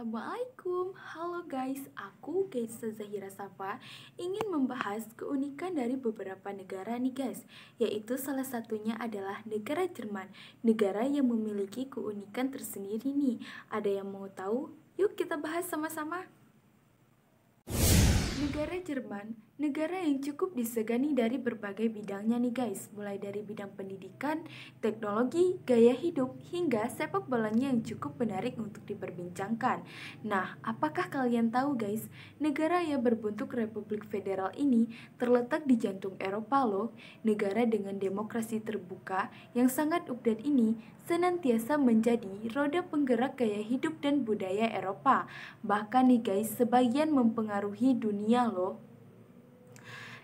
Assalamualaikum Halo guys, aku Geisa Zahira Safa Ingin membahas keunikan dari beberapa negara nih guys Yaitu salah satunya adalah negara Jerman Negara yang memiliki keunikan tersendiri nih Ada yang mau tahu? Yuk kita bahas sama-sama Negara Jerman negara yang cukup disegani dari berbagai bidangnya nih guys, mulai dari bidang pendidikan, teknologi, gaya hidup, hingga sepak bolanya yang cukup menarik untuk diperbincangkan. Nah, apakah kalian tahu guys, negara yang berbentuk Republik Federal ini terletak di jantung Eropa loh, negara dengan demokrasi terbuka yang sangat update ini senantiasa menjadi roda penggerak gaya hidup dan budaya Eropa. Bahkan nih guys, sebagian mempengaruhi dunia loh.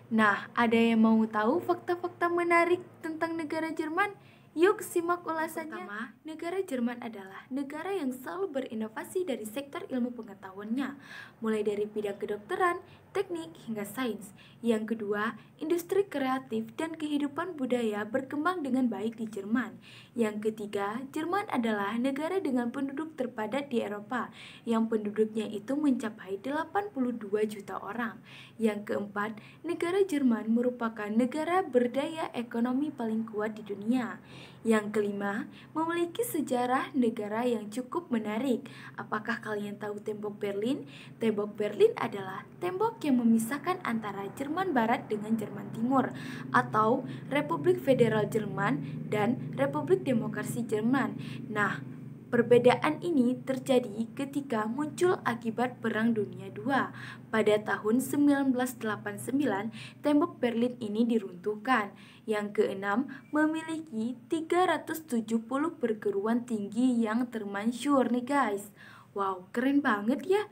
Nah, ada yang mau tahu fakta-fakta menarik tentang negara Jerman? Yuk simak ulasannya. Pertama, negara Jerman adalah negara yang selalu berinovasi dari sektor ilmu pengetahuannya, mulai dari bidang kedokteran, teknik, hingga sains. Yang kedua, industri kreatif dan kehidupan budaya berkembang dengan baik di Jerman. Yang ketiga, Jerman adalah negara dengan penduduk terpadat di Eropa, yang penduduknya itu mencapai 82 juta orang. Yang keempat, negara Jerman merupakan negara berdaya ekonomi paling kuat di dunia. Yang kelima, memiliki sejarah negara yang cukup menarik. Apakah kalian tahu tembok Berlin? Tembok Berlin adalah tembok yang memisahkan antara Jerman Barat dengan Jerman Timur atau Republik Federal Jerman dan Republik Demokrasi Jerman. Nah, Perbedaan ini terjadi ketika muncul akibat Perang Dunia II. Pada tahun 1989, tembok Berlin ini diruntuhkan. Yang keenam, memiliki 370 perguruan tinggi yang termansyur nih guys. Wow, keren banget ya.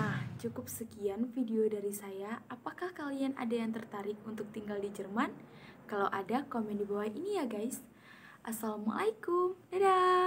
Nah, cukup sekian video dari saya. Apakah kalian ada yang tertarik untuk tinggal di Jerman? Kalau ada, komen di bawah ini ya guys. Assalamualaikum. Dadah.